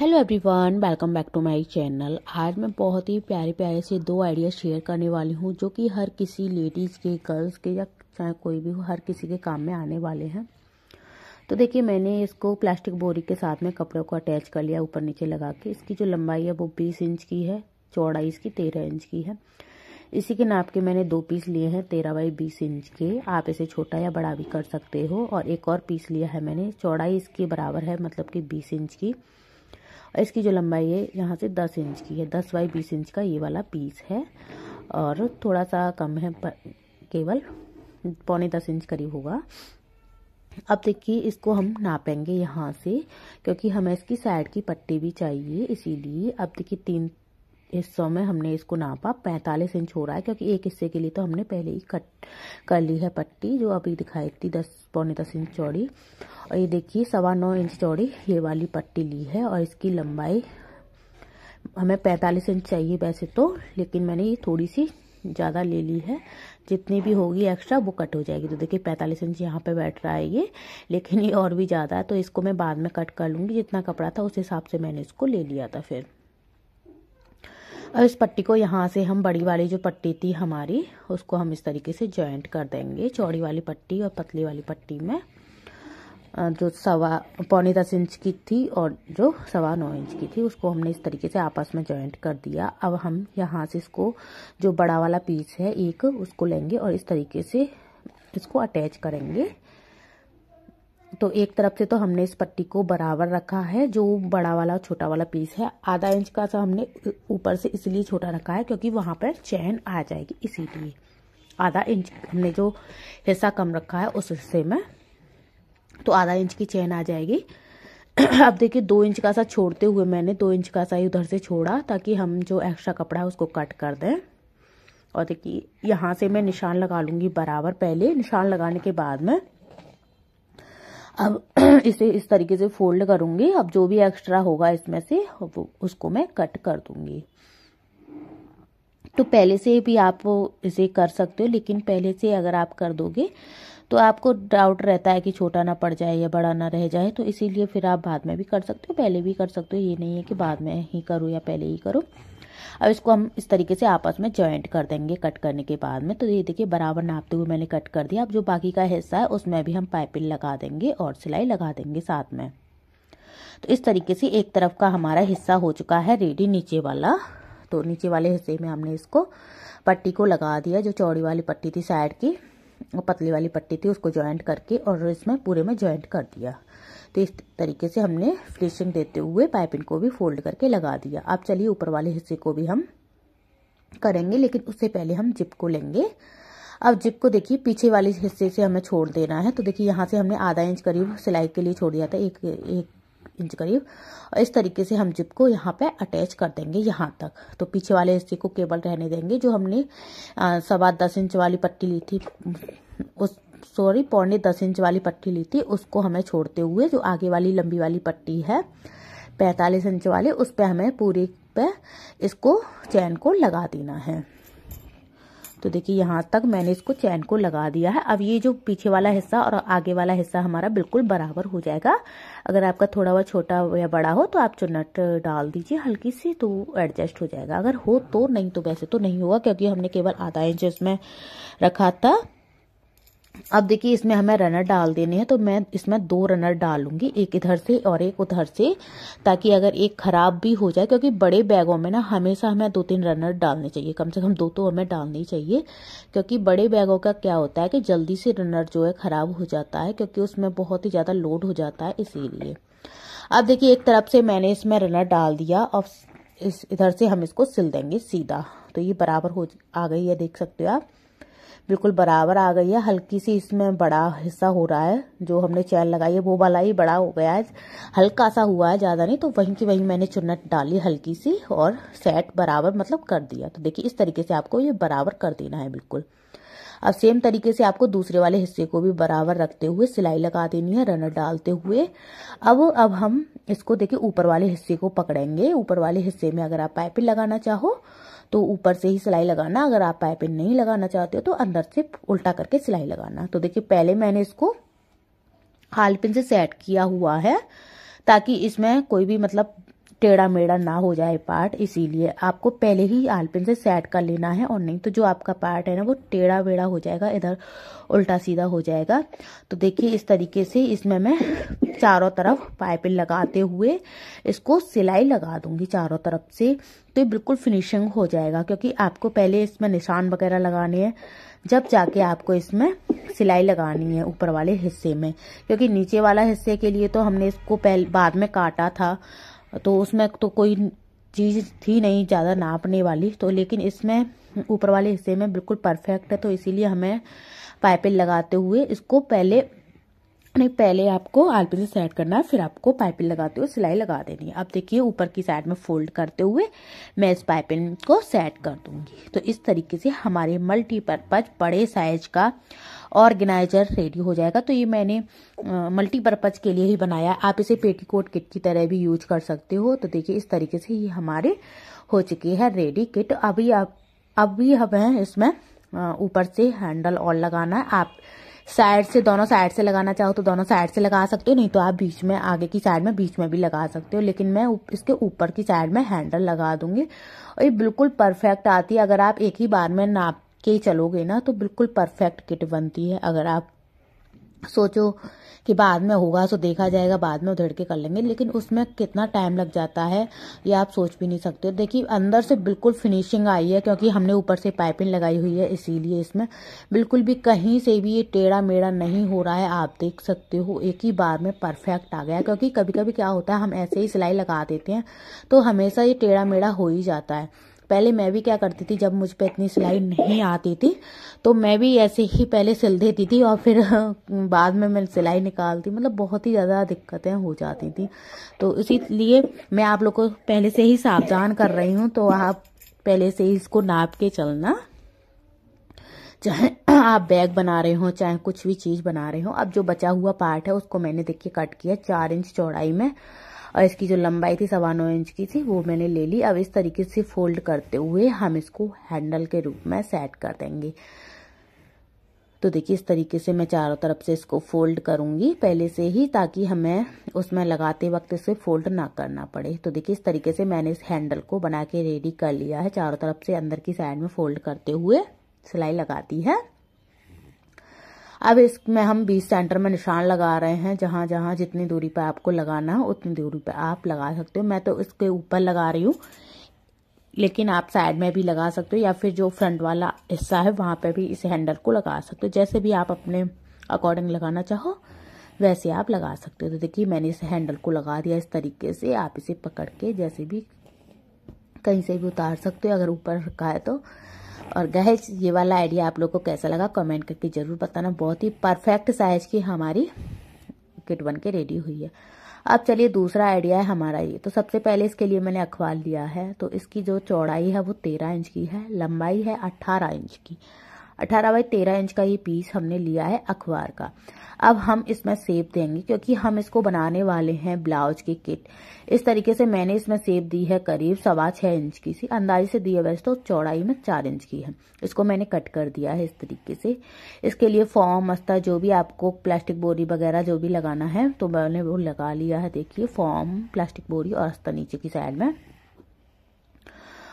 hello everyone welcome back to my channel आज मैं बहुत ही प्यारे प्यारे से दो आइडिया शेयर करने वाली हूँ जो कि हर किसी लेडीज़ के गर्ल्स के या चाहे कोई भी हो हर किसी के काम में आने वाले हैं तो देखिए मैंने इसको प्लास्टिक बोरी के साथ में कपड़ों को अटैच कर लिया ऊपर नीचे लगा के इसकी जो लंबाई है वो बीस इंच की है चौड़ाई इसकी तेरह इंच की है इसी के नाप के मैंने दो पीस लिए हैं तेरह बाई बीस इंच के आप इसे छोटा या बड़ा भी कर सकते हो और एक और पीस लिया है मैंने चौड़ाई इसकी बराबर है मतलब कि बीस इंच की और इसकी जो लंबाई है यहाँ से दस इंच की है दस बाई बीस इंच का ये वाला पीस है और थोड़ा सा कम है केवल पौने दस इंच करीब होगा अब देखिए इसको हम नापेंगे यहाँ से क्योंकि हमें इसकी साइड की पट्टी भी चाहिए इसीलिए अब देखिए तीन इस समय हमने इसको नापा 45 इंच हो रहा है क्योंकि एक हिस्से के लिए तो हमने पहले ही कट कर ली है पट्टी जो अभी दिखाई थी दस पौने दस इंच चौड़ी और ये देखिए सवा नौ इंच चौड़ी ये वाली पट्टी ली है और इसकी लंबाई हमें 45 इंच चाहिए वैसे तो लेकिन मैंने ये थोड़ी सी ज़्यादा ले ली है जितनी भी होगी एक्स्ट्रा वो कट हो जाएगी तो देखिए पैंतालीस इंच यहाँ पे बैठ रहा है ये लेकिन ये और भी ज़्यादा है तो इसको मैं बाद में कट कर लूँगी जितना कपड़ा था उस हिसाब से मैंने इसको ले लिया था फिर अब इस पट्टी को यहाँ से हम बड़ी वाली जो पट्टी थी हमारी उसको हम इस तरीके से जॉइंट कर देंगे चौड़ी वाली पट्टी और पतली वाली पट्टी में जो सवा पौने दस इंच की थी और जो सवा नौ इंच की थी उसको हमने इस तरीके से आपस में जॉइंट कर दिया अब हम यहाँ से इसको जो बड़ा वाला पीस है एक उसको लेंगे और इस तरीके से इसको अटैच करेंगे तो एक तरफ से तो हमने इस पट्टी को बराबर रखा है जो बड़ा वाला छोटा वाला पीस है आधा इंच का सा हमने ऊपर से इसलिए छोटा रखा है क्योंकि वहाँ पर चैन आ जाएगी इसीलिए आधा इंच हमने जो हिस्सा कम रखा है उस हिस्से में तो आधा इंच की चैन आ जाएगी अब देखिए दो इंच का सा छोड़ते हुए मैंने दो इंच का सा ही उधर से छोड़ा ताकि हम जो एक्स्ट्रा कपड़ा है उसको कट कर दें और देखिए यहाँ से मैं निशान लगा लूँगी बराबर पहले निशान लगाने के बाद में अब इसे इस तरीके से फोल्ड करूंगी अब जो भी एक्स्ट्रा होगा इसमें से वो उसको मैं कट कर दूंगी तो पहले से भी आप इसे कर सकते हो लेकिन पहले से अगर आप कर दोगे तो आपको डाउट रहता है कि छोटा ना पड़ जाए या बड़ा ना रह जाए तो इसीलिए फिर आप बाद में भी कर सकते हो पहले भी कर सकते हो ये नहीं है कि बाद में ही करो या पहले ही करो अब इसको हम इस तरीके से आपस में ज्वाइंट कर देंगे कट करने के बाद में तो ये देखिए बराबर नापते हुए मैंने कट कर दिया अब जो बाकी का हिस्सा है उसमें भी हम पाइपिंग लगा देंगे और सिलाई लगा देंगे साथ में तो इस तरीके से एक तरफ का हमारा हिस्सा हो चुका है रेडी नीचे वाला तो नीचे वाले हिस्से में हमने इसको पट्टी को लगा दिया जो चौड़ी वाली पट्टी थी साइड की पतली वाली पट्टी थी उसको ज्वाइंट करके और इसमें पूरे में ज्वाइंट कर दिया तो इस तरीके से हमने फिनिशिंग देते हुए पाइपिंग को भी फोल्ड करके लगा दिया अब चलिए ऊपर वाले हिस्से को भी हम करेंगे लेकिन उससे पहले हम जिप को लेंगे अब जिप को देखिए पीछे वाले हिस्से से हमें छोड़ देना है तो देखिए यहाँ से हमने आधा इंच करीब सिलाई के लिए छोड़ दिया था एक एक इंच करीब और इस तरीके से हम जिप को यहाँ पे अटैच कर देंगे यहाँ तक तो पीछे वाले हिस्से को केबल रहने देंगे जो हमने सवा दस इंच वाली पट्टी ली थी उस सॉरी पौने दस इंच वाली पट्टी ली थी उसको हमें छोड़ते हुए जो आगे वाली लंबी वाली पट्टी है पैंतालीस इंच वाली उस पर हमें पूरी पे इसको चैन को लगा देना है तो देखिए यहाँ तक मैंने इसको चैन को लगा दिया है अब ये जो पीछे वाला हिस्सा और आगे वाला हिस्सा हमारा बिल्कुल बराबर हो जाएगा अगर आपका थोड़ा बहुत छोटा या बड़ा हो तो आप चुनट डाल दीजिए हल्की सी तो एडजस्ट हो जाएगा अगर हो तो नहीं तो वैसे तो नहीं होगा क्योंकि हमने केवल आधा इंच इसमें रखा था अब देखिए इसमें हमें रनर डाल देने हैं तो मैं इसमें दो रनर डालूंगी एक इधर से और एक उधर से ताकि अगर एक खराब भी हो जाए क्योंकि बड़े बैगों में ना हमेशा हमें दो तीन रनर डालने चाहिए कम से कम दो तो हमें डालने चाहिए क्योंकि बड़े बैगों का क्या होता है कि जल्दी से रनर जो है खराब हो जाता है क्योंकि उसमें बहुत ही ज़्यादा लोड हो जाता है इसीलिए अब देखिए एक तरफ से मैंने इसमें रनर डाल दिया और इस इधर से हम इसको सिल देंगे सीधा तो ये बराबर हो आ गई है देख सकते हो आप बिल्कुल बराबर आ गई है हल्की सी इसमें बड़ा हिस्सा हो रहा है जो हमने चैन लगाई है वो वाला ही बड़ा हो गया है हल्का सा हुआ है ज़्यादा नहीं तो वहीं की वहीं मैंने चुन्नट डाली हल्की सी और सेट बराबर मतलब कर दिया तो देखिए इस तरीके से आपको ये बराबर कर देना है बिल्कुल अब सेम तरीके से आपको दूसरे वाले हिस्से को भी बराबर रखते हुए सिलाई लगा देनी है रनर डालते हुए अब अब हम इसको देखिए ऊपर वाले हिस्से को पकड़ेंगे ऊपर वाले हिस्से में अगर आप पाइपिंग लगाना चाहो तो ऊपर से ही सिलाई लगाना अगर आप पाइपिंग नहीं लगाना चाहते हो तो अंदर से उल्टा करके सिलाई लगाना तो देखिए पहले मैंने इसको हाल पिन से सेट किया हुआ है ताकि इसमें कोई भी मतलब टेढ़ा मेढ़ा ना हो जाए पार्ट इसीलिए आपको पहले ही आलपिन से सेट कर लेना है और नहीं तो जो आपका पार्ट है ना वो टेढ़ा मेढ़ा हो जाएगा इधर उल्टा सीधा हो जाएगा तो देखिए इस तरीके से इसमें मैं चारों तरफ पाइपिंग लगाते हुए इसको सिलाई लगा दूंगी चारों तरफ से तो ये बिल्कुल फिनिशिंग हो जाएगा क्योंकि आपको पहले इसमें निशान वगैरह लगाने हैं जब जाके आपको इसमें सिलाई लगानी है ऊपर वाले हिस्से में क्योंकि नीचे वाला हिस्से के लिए तो हमने इसको पहले बाद में काटा था तो उसमें तो कोई चीज़ थी नहीं ज़्यादा नापने वाली तो लेकिन इसमें ऊपर वाले हिस्से में बिल्कुल परफेक्ट है तो इसीलिए हमें पाइपिंग लगाते हुए इसको पहले नहीं पहले आपको आलपी से सेट करना है फिर आपको पाइपिंग लगाते हुए सिलाई लगा देनी है अब देखिए ऊपर की साइड में फोल्ड करते हुए मैं इस पाइपिन को सेट कर दूंगी तो इस तरीके से हमारे मल्टीपर्पज बड़े साइज का ऑर्गेनाइजर रेडी हो जाएगा तो ये मैंने मल्टीपर्पज के लिए ही बनाया आप इसे पेटीकोट किट की तरह भी यूज कर सकते हो तो देखिए इस तरीके से ये हमारे हो चुकी है रेडी किट अभी अब अभी हमें इसमें ऊपर से हैंडल और लगाना है आप साइड से दोनों साइड से लगाना चाहो तो दोनों साइड से लगा सकते हो नहीं तो आप बीच में आगे की साइड में बीच में भी लगा सकते हो लेकिन मैं इसके ऊपर की साइड में हैंडल लगा दूंगी और ये बिल्कुल परफेक्ट आती है अगर आप एक ही बार में नाप के चलोगे ना तो बिल्कुल परफेक्ट किट बनती है अगर आप सोचो कि बाद में होगा तो देखा जाएगा बाद में उधेड़ के कर लेंगे लेकिन उसमें कितना टाइम लग जाता है ये आप सोच भी नहीं सकते देखिए अंदर से बिल्कुल फिनिशिंग आई है क्योंकि हमने ऊपर से पाइपिंग लगाई हुई है इसीलिए इसमें बिल्कुल भी कहीं से भी ये टेढ़ा मेढ़ा नहीं हो रहा है आप देख सकते हो एक ही बार में परफेक्ट आ गया क्योंकि कभी कभी क्या होता है हम ऐसे ही सिलाई लगा देते हैं तो हमेशा ये टेढ़ा मेढ़ा हो ही जाता है पहले मैं भी क्या करती थी जब मुझ पर इतनी सिलाई नहीं आती थी तो मैं भी ऐसे ही पहले सिल देती थी और फिर बाद में मैं सिलाई निकालती मतलब बहुत ही ज़्यादा दिक्कतें हो जाती थी तो इसीलिए मैं आप लोग को पहले से ही सावधान कर रही हूँ तो आप पहले से ही इसको नाप के चलना चाहे आप बैग बना रहे हो चाहे कुछ भी चीज़ बना रहे हो अब जो बचा हुआ पार्ट है उसको मैंने देखिए कट किया चार इंच चौड़ाई में और इसकी जो लंबाई थी सवा नौ इंच की थी वो मैंने ले ली अब इस तरीके से फोल्ड करते हुए हम इसको हैंडल के रूप में सेट कर देंगे तो देखिए इस तरीके से मैं चारों तरफ से इसको फोल्ड करूंगी पहले से ही ताकि हमें उसमें लगाते वक्त इसे फोल्ड ना करना पड़े तो देखिए इस तरीके से मैंने इस हैंडल को बना के रेडी कर लिया है चारों तरफ से अंदर की साइड में फोल्ड करते हुए सिलाई लगाती है अब इसमें हम बीस सेंटर में निशान लगा रहे हैं जहाँ जहाँ जितनी दूरी पर आपको लगाना है उतनी दूरी पर आप लगा सकते हो मैं तो इसके ऊपर लगा रही हूँ लेकिन आप साइड में भी लगा सकते हो या फिर जो फ्रंट वाला हिस्सा है वहां पे भी इस हैंडल को लगा सकते हो जैसे भी आप अपने अकॉर्डिंग लगाना चाहो वैसे आप लगा सकते हो तो देखिए मैंने इस हैंडल को लगा दिया इस तरीके से आप इसे पकड़ के जैसे भी कहीं से भी उतार सकते हो अगर ऊपर रखा है तो और गहज ये वाला आइडिया आप लोग को कैसा लगा कमेंट करके ज़रूर बताना बहुत ही परफेक्ट साइज की हमारी किट बन के रेडी हुई है अब चलिए दूसरा आइडिया है हमारा ये तो सबसे पहले इसके लिए मैंने अखबार लिया है तो इसकी जो चौड़ाई है वो तेरह इंच की है लंबाई है अट्ठारह इंच की अठारह बाई तेरह इंच का ये पीस हमने लिया है अखबार का अब हम इसमें सेब देंगे क्योंकि हम इसको बनाने वाले हैं ब्लाउज की किट इस तरीके से मैंने इसमें सेब दी है करीब सवा छः इंच की सी अंदाजे से दी है वैसे तो चौड़ाई में चार इंच की है इसको मैंने कट कर दिया है इस तरीके से इसके लिए फॉर्म मस्ता जो भी आपको प्लास्टिक बोरी वगैरह जो भी लगाना है तो मैंने वो लगा लिया है देखिए फॉर्म प्लास्टिक बोरी और अस्ता नीचे की साइड में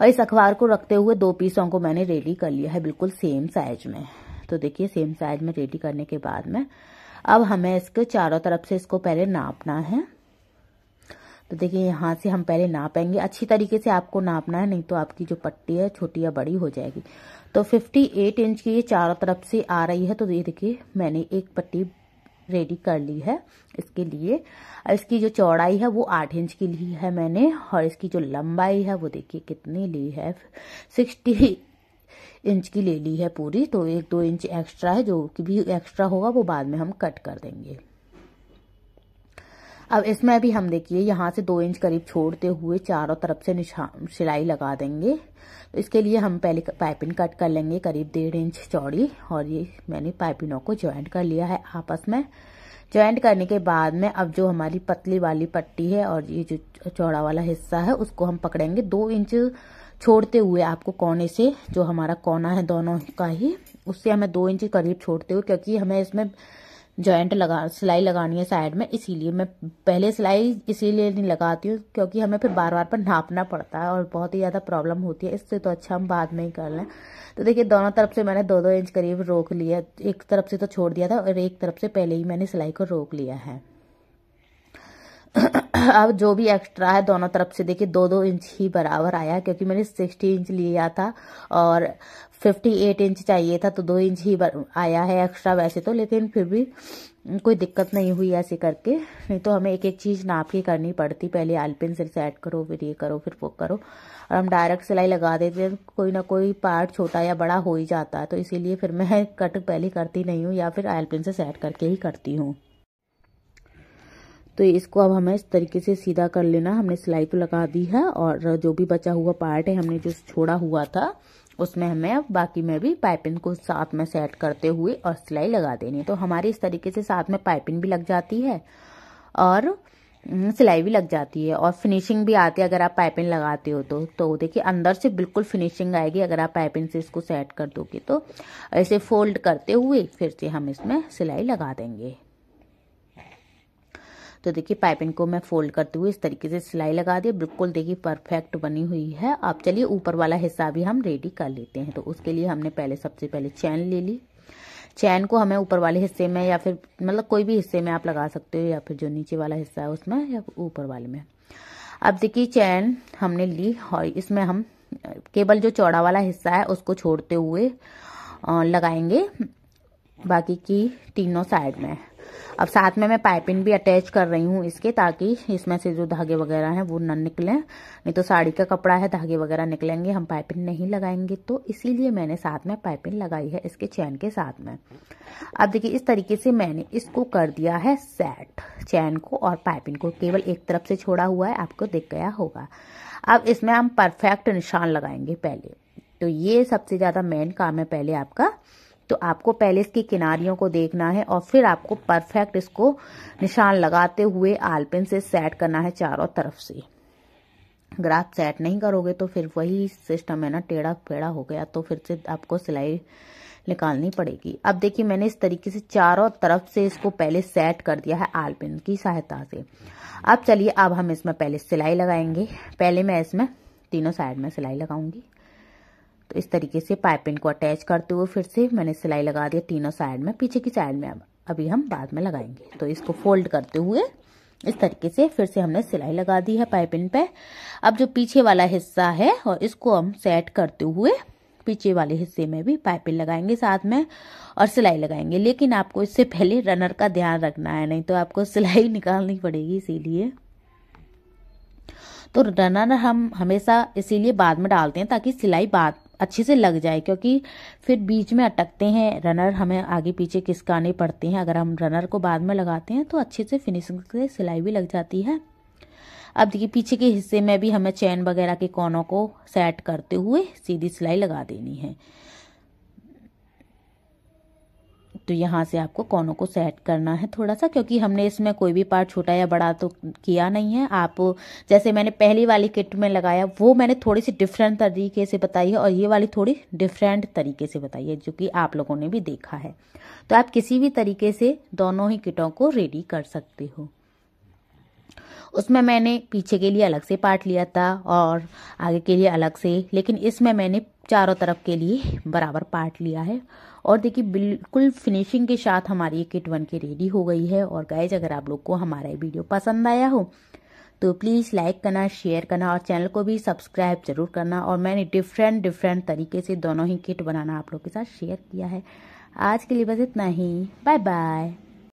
और इस अखबार को रखते हुए दो पीसों को मैंने रेडी कर लिया है बिल्कुल सेम साइज में तो देखिए सेम साइज में रेडी करने के बाद में अब हमें इसको चारों तरफ से इसको पहले नापना है तो देखिए यहाँ से हम पहले नापेंगे अच्छी तरीके से आपको नापना है नहीं तो आपकी जो पट्टी है छोटी या बड़ी हो जाएगी तो 58 इंच की ये चारों तरफ से आ रही है तो ये देखिए मैंने एक पट्टी रेडी कर ली है इसके लिए इसकी जो चौड़ाई है वो आठ इंच की ली है मैंने और इसकी जो लंबाई है वो देखिए कितनी ली है सिक्सटी इंच की ले ली है पूरी तो एक दो इंच एक्स्ट्रा है जो कि भी एक्स्ट्रा होगा वो बाद में हम कट कर देंगे अब इसमें भी हम देखिए यहाँ से दो इंच करीब छोड़ते हुए चारों तरफ से निशान सिलाई लगा देंगे तो इसके लिए हम पहले पाइपिंग कट कर लेंगे करीब डेढ़ इंच चौड़ी और ये मैंने पाइपिनों को ज्वाइंट कर लिया है आपस में ज्वाइंट करने के बाद में अब जो हमारी पतली वाली पट्टी है और ये जो चौड़ा वाला हिस्सा है उसको हम पकड़ेंगे दो इंच छोड़ते हुए आपको कोने से जो हमारा कोना है दोनों का ही उससे हमें दो इंच करीब छोड़ते हुए क्योंकि हमें इसमें जॉइंट लगा सिलाई लगानी है साइड में इसीलिए मैं पहले सिलाई इसीलिए नहीं लगाती हूँ क्योंकि हमें फिर बार बार पर नापना पड़ता है और बहुत ही ज़्यादा प्रॉब्लम होती है इससे तो अच्छा हम बाद में ही कर लें तो देखिए दोनों तरफ से मैंने दो दो इंच करीब रोक लिया एक तरफ से तो छोड़ दिया था और एक तरफ से पहले ही मैंने सिलाई को रोक लिया है अब जो भी एक्स्ट्रा है दोनों तरफ से देखिए दो दो इंच ही बराबर आया क्योंकि मैंने सिक्सटी इंच लिया था और फिफ्टी एट इंच चाहिए था तो दो इंच ही आया है एक्स्ट्रा वैसे तो लेकिन फिर भी कोई दिक्कत नहीं हुई ऐसे करके नहीं तो हमें एक एक चीज़ नाप के करनी पड़ती पहले आलपिन से ऐड करो फिर ये करो फिर वो करो और हम डायरेक्ट सिलाई लगा देते हैं कोई ना कोई पार्ट छोटा या बड़ा हो ही जाता है तो इसीलिए फिर मैं कट पहले करती नहीं हूँ या फिर आलपिन से सेट करके ही करती हूँ तो इसको अब हमें इस तरीके से सीधा कर लेना हमने सिलाई तो लगा दी है और जो भी बचा हुआ पार्ट है हमने जो छोड़ा हुआ था उसमें हमें अब बाकी में भी पाइपिंग को साथ में सेट करते हुए और सिलाई लगा देनी है तो हमारी इस तरीके से साथ में पाइपिंग भी लग जाती है और सिलाई भी लग जाती है और फिनिशिंग भी आती है अगर आप पाइपिंग लगाते हो तो तो देखिए अंदर से बिल्कुल फिनिशिंग आएगी अगर आप पाइपिंग से इसको सेट कर दोगे तो ऐसे फोल्ड करते हुए फिर से हम इसमें सिलाई लगा देंगे तो देखिए पाइपिंग को मैं फोल्ड करते हुए इस तरीके से सिलाई लगा दी बिल्कुल देखिए परफेक्ट बनी हुई है अब चलिए ऊपर वाला हिस्सा भी हम रेडी कर लेते हैं तो उसके लिए हमने पहले सबसे पहले चैन ले ली चैन को हमें ऊपर वाले हिस्से में या फिर मतलब कोई भी हिस्से में आप लगा सकते हो या फिर जो नीचे वाला हिस्सा है उसमें या ऊपर वाले में अब देखिए चैन हमने ली और इसमें हम केवल जो चौड़ा वाला हिस्सा है उसको छोड़ते हुए लगाएंगे बाकी की तीनों साइड में अब साथ में मैं पाइपिंग भी अटैच कर रही हूँ इसके ताकि इसमें से जो धागे वगैरह हैं वो न निकले नहीं तो साड़ी का कपड़ा है धागे वगैरह निकलेंगे हम पाइपिंग नहीं लगाएंगे तो इसीलिए मैंने साथ में पाइपिंग लगाई है इसके चैन के साथ में अब देखिए इस तरीके से मैंने इसको कर दिया है सेट चैन को और पाइपिंग को केवल एक तरफ से छोड़ा हुआ है आपको दिख गया होगा अब इसमें हम परफेक्ट निशान लगाएंगे पहले तो ये सबसे ज़्यादा मेन काम है पहले आपका तो आपको पहले इसकी किनारियों को देखना है और फिर आपको परफेक्ट इसको निशान लगाते हुए आलपिन से सेट करना है चारों तरफ से अगर आप सेट नहीं करोगे तो फिर वही सिस्टम है ना टेढ़ा पेड़ा हो गया तो फिर से आपको सिलाई निकालनी पड़ेगी अब देखिए मैंने इस तरीके से चारों तरफ से इसको पहले सेट कर दिया है आलपिन की सहायता से अब चलिए अब हम इसमें पहले सिलाई लगाएंगे पहले मैं इसमें तीनों साइड में सिलाई लगाऊंगी तो इस तरीके से पाइपिन को अटैच करते हुए फिर से मैंने सिलाई लगा दिया तीनों साइड में पीछे की साइड में अब अभी हम बाद में लगाएंगे तो इसको फोल्ड करते हुए इस तरीके से फिर से हमने सिलाई लगा दी है पाइपिन पे अब जो पीछे वाला हिस्सा है और इसको हम सेट करते हुए पीछे वाले हिस्से में भी पाइपिन लगाएंगे साथ में और सिलाई लगाएंगे लेकिन आपको इससे पहले रनर का ध्यान रखना है नहीं तो आपको सिलाई निकालनी पड़ेगी इसीलिए तो रनर हम हमेशा इसीलिए बाद में डालते हैं ताकि सिलाई बाद अच्छे से लग जाए क्योंकि फिर बीच में अटकते हैं रनर हमें आगे पीछे किसकाने पड़ते हैं अगर हम रनर को बाद में लगाते हैं तो अच्छे से फिनिशिंग से सिलाई भी लग जाती है अब देखिए पीछे के हिस्से में भी हमें चैन वगैरह के कोनों को सेट करते हुए सीधी सिलाई लगा देनी है तो यहाँ से आपको कोनों को सेट करना है थोड़ा सा क्योंकि हमने इसमें कोई भी पार्ट छोटा या बड़ा तो किया नहीं है आप जैसे मैंने पहली वाली किट में लगाया वो मैंने थोड़ी सी डिफरेंट तरीके से बताई है और ये वाली थोड़ी डिफरेंट तरीके से बताई है जो कि आप लोगों ने भी देखा है तो आप किसी भी तरीके से दोनों ही किटों को रेडी कर सकते हो उसमें मैंने पीछे के लिए अलग से पार्ट लिया था और आगे के लिए अलग से लेकिन इसमें मैंने चारों तरफ के लिए बराबर पार्ट लिया है और देखिए बिल्कुल फिनिशिंग के साथ हमारी ये किट बन के रेडी हो गई है और गाइज अगर आप लोग को हमारा ये वीडियो पसंद आया हो तो प्लीज़ लाइक करना शेयर करना और चैनल को भी सब्सक्राइब जरूर करना और मैंने डिफरेंट डिफरेंट तरीके से दोनों ही किट बनाना आप लोग के साथ शेयर किया है आज के लिए बस इतना ही बाय बाय